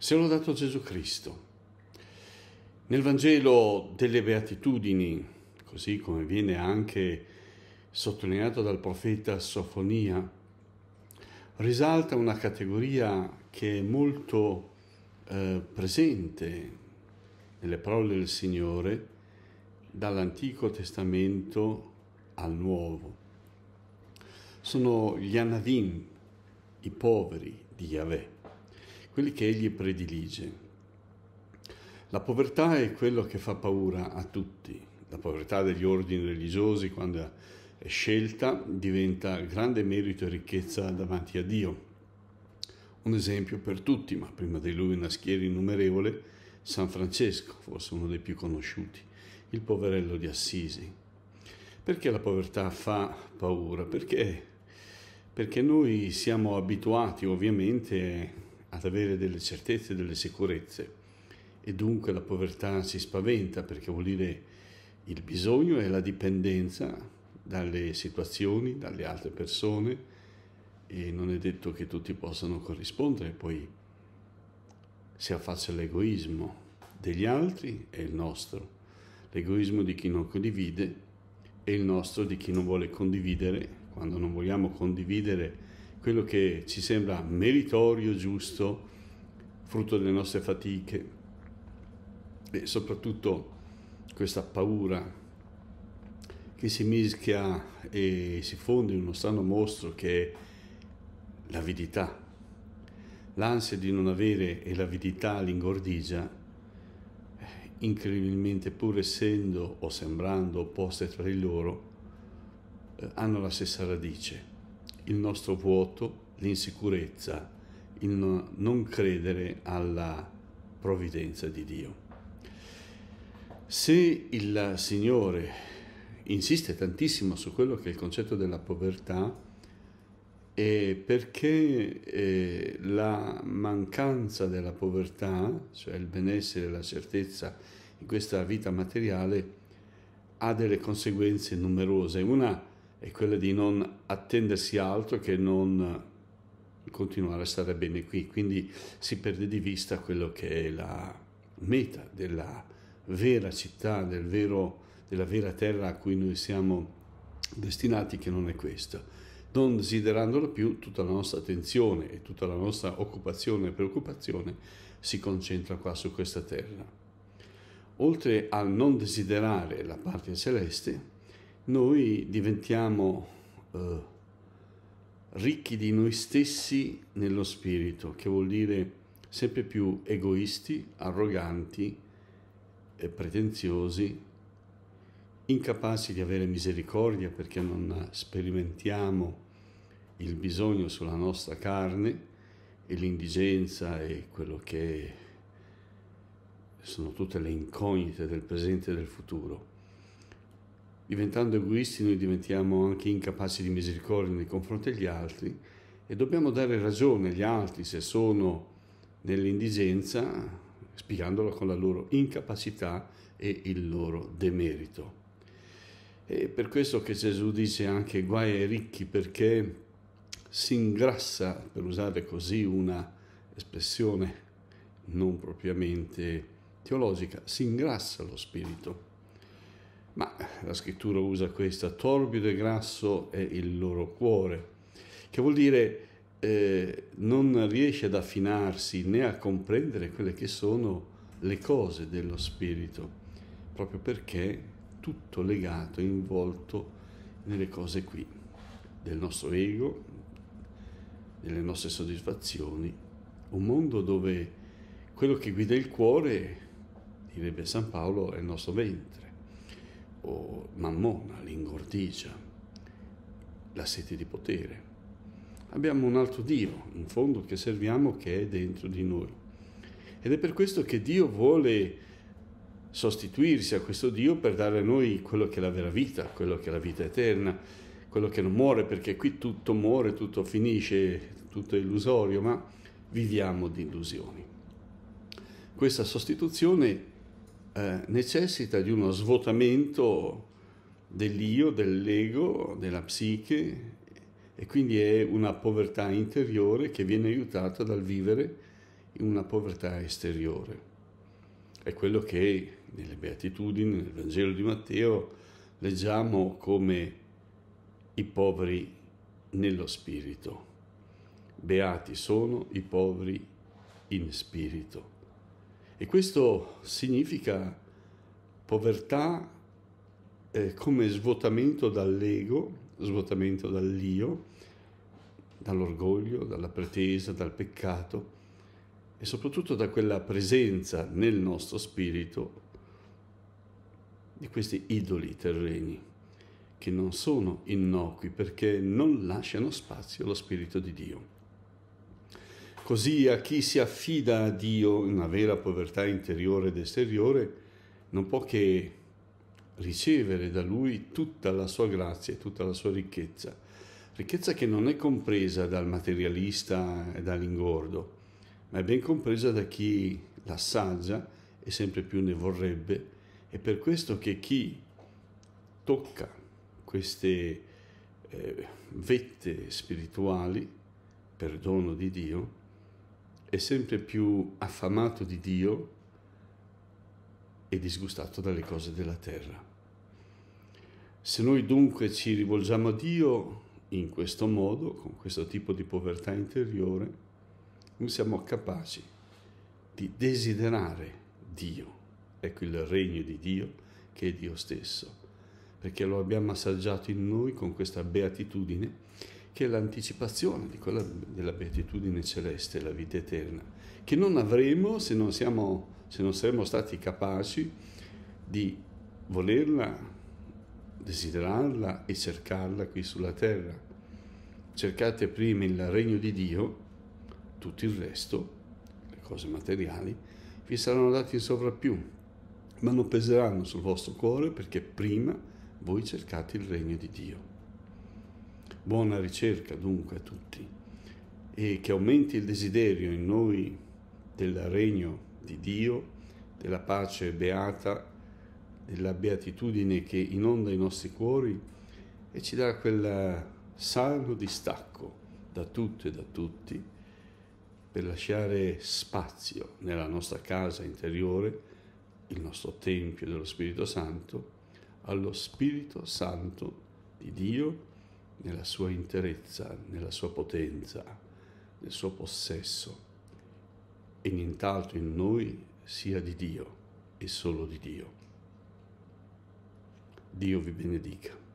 Se l'ho dato Gesù Cristo. Nel Vangelo delle Beatitudini, così come viene anche sottolineato dal profeta Sofonia, risalta una categoria che è molto eh, presente nelle parole del Signore dall'Antico Testamento al Nuovo. Sono gli anadim, i poveri di Yahweh quelli che egli predilige. La povertà è quello che fa paura a tutti. La povertà degli ordini religiosi, quando è scelta, diventa grande merito e ricchezza davanti a Dio. Un esempio per tutti, ma prima di lui una schiera innumerevole, San Francesco, forse uno dei più conosciuti, il poverello di Assisi. Perché la povertà fa paura? Perché? Perché noi siamo abituati ovviamente ad avere delle certezze, delle sicurezze e dunque la povertà si spaventa perché vuol dire il bisogno e la dipendenza dalle situazioni, dalle altre persone e non è detto che tutti possano corrispondere, poi si affaccia l'egoismo degli altri e il nostro, l'egoismo di chi non condivide e il nostro di chi non vuole condividere, quando non vogliamo condividere quello che ci sembra meritorio, giusto, frutto delle nostre fatiche e soprattutto questa paura che si mischia e si fonde in uno strano mostro che è l'avidità. L'ansia di non avere e l'avidità, l'ingordigia, incredibilmente pur essendo o sembrando opposte tra di loro, eh, hanno la stessa radice il nostro vuoto, l'insicurezza, il non credere alla provvidenza di Dio. Se il Signore insiste tantissimo su quello che è il concetto della povertà, è perché eh, la mancanza della povertà, cioè il benessere, la certezza in questa vita materiale, ha delle conseguenze numerose. Una è quella di non attendersi altro che non continuare a stare bene qui, quindi si perde di vista quello che è la meta della vera città, del vero, della vera terra a cui noi siamo destinati, che non è questa. Non desiderandolo più, tutta la nostra attenzione e tutta la nostra occupazione e preoccupazione si concentra qua su questa terra. Oltre al non desiderare la parte celeste, noi diventiamo eh, ricchi di noi stessi nello spirito, che vuol dire sempre più egoisti, arroganti, eh, pretenziosi, incapaci di avere misericordia perché non sperimentiamo il bisogno sulla nostra carne e l'indigenza e quello che sono tutte le incognite del presente e del futuro. Diventando egoisti noi diventiamo anche incapaci di misericordia nei confronti degli altri e dobbiamo dare ragione agli altri se sono nell'indigenza, spiegandolo con la loro incapacità e il loro demerito. E per questo che Gesù dice anche guai ai ricchi perché si ingrassa, per usare così una espressione non propriamente teologica, si ingrassa lo spirito. Ma la scrittura usa questa, torbido e grasso è il loro cuore, che vuol dire eh, non riesce ad affinarsi né a comprendere quelle che sono le cose dello spirito, proprio perché tutto legato, involto nelle cose qui, del nostro ego, delle nostre soddisfazioni, un mondo dove quello che guida il cuore, direbbe San Paolo, è il nostro ventre o Mammona, l'ingordigia, la sete di potere. Abbiamo un altro Dio, in fondo, che serviamo, che è dentro di noi. Ed è per questo che Dio vuole sostituirsi a questo Dio per dare a noi quello che è la vera vita, quello che è la vita eterna, quello che non muore, perché qui tutto muore, tutto finisce, tutto è illusorio, ma viviamo di illusioni. Questa sostituzione eh, necessita di uno svuotamento dell'io, dell'ego, della psiche e quindi è una povertà interiore che viene aiutata dal vivere in una povertà esteriore. È quello che nelle Beatitudini, nel Vangelo di Matteo, leggiamo come i poveri nello spirito. Beati sono i poveri in spirito. E questo significa povertà eh, come svuotamento dall'ego, svuotamento dall'io, dall'orgoglio, dalla pretesa, dal peccato e soprattutto da quella presenza nel nostro spirito di questi idoli terreni che non sono innocui perché non lasciano spazio allo Spirito di Dio. Così a chi si affida a Dio in una vera povertà interiore ed esteriore non può che ricevere da Lui tutta la sua grazia e tutta la sua ricchezza, ricchezza che non è compresa dal materialista e dall'ingordo, ma è ben compresa da chi l'assaggia e sempre più ne vorrebbe. È per questo che chi tocca queste eh, vette spirituali, perdono di Dio, è sempre più affamato di Dio e disgustato dalle cose della terra. Se noi dunque ci rivolgiamo a Dio in questo modo, con questo tipo di povertà interiore, noi siamo capaci di desiderare Dio. Ecco il regno di Dio che è Dio stesso, perché lo abbiamo assaggiato in noi con questa beatitudine che è l'anticipazione di quella della beatitudine celeste, la vita eterna, che non avremo se non, siamo, se non saremo stati capaci di volerla, desiderarla e cercarla qui sulla terra. Cercate prima il regno di Dio, tutto il resto, le cose materiali, vi saranno dati in sovrappiù, ma non peseranno sul vostro cuore perché prima voi cercate il regno di Dio. Buona ricerca dunque a tutti e che aumenti il desiderio in noi del regno di Dio, della pace beata, della beatitudine che inonda i nostri cuori e ci dà quel sano distacco da tutto e da tutti per lasciare spazio nella nostra casa interiore, il nostro Tempio dello Spirito Santo, allo Spirito Santo di Dio nella sua interezza, nella sua potenza, nel suo possesso e nient'altro in noi sia di Dio e solo di Dio. Dio vi benedica.